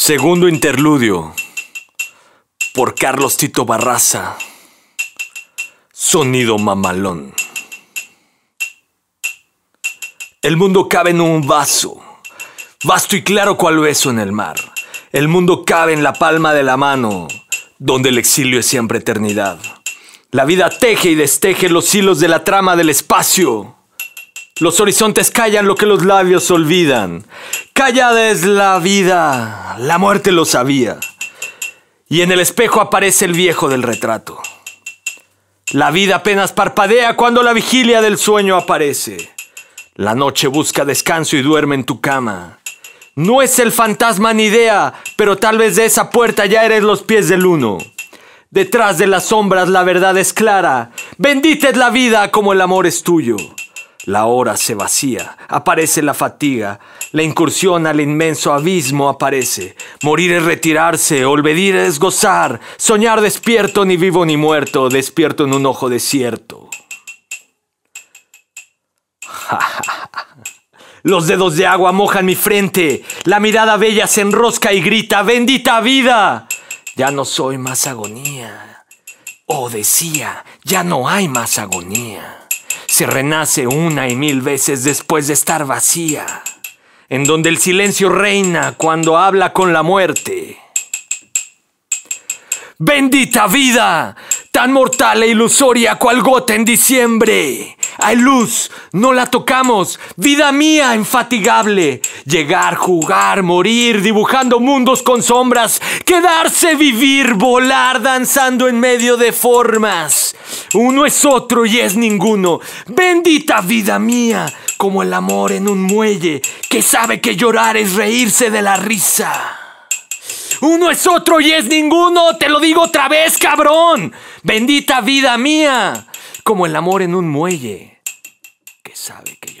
Segundo interludio por Carlos Tito Barraza. Sonido mamalón. El mundo cabe en un vaso, vasto y claro cual beso en el mar. El mundo cabe en la palma de la mano, donde el exilio es siempre eternidad. La vida teje y desteje los hilos de la trama del espacio. Los horizontes callan lo que los labios olvidan. Callada es la vida la muerte lo sabía. Y en el espejo aparece el viejo del retrato. La vida apenas parpadea cuando la vigilia del sueño aparece. La noche busca descanso y duerme en tu cama. No es el fantasma ni idea, pero tal vez de esa puerta ya eres los pies del uno. Detrás de las sombras la verdad es clara. Bendita es la vida como el amor es tuyo. La hora se vacía, aparece la fatiga, la incursión al inmenso abismo aparece. Morir es retirarse, olvidir es gozar, soñar despierto ni vivo ni muerto, despierto en un ojo desierto. Los dedos de agua mojan mi frente, la mirada bella se enrosca y grita, bendita vida. Ya no soy más agonía. O oh, decía, ya no hay más agonía se renace una y mil veces después de estar vacía, en donde el silencio reina cuando habla con la muerte. Bendita vida, tan mortal e ilusoria cual gota en diciembre. Hay luz, no la tocamos, vida mía infatigable. Llegar, jugar, morir, dibujando mundos con sombras, quedarse, vivir, volar, danzando en medio de formas. Uno es otro y es ninguno. Bendita vida mía, como el amor en un muelle, que sabe que llorar es reírse de la risa. Uno es otro y es ninguno. Te lo digo otra vez, cabrón. Bendita vida mía. Como el amor en un muelle que sabe que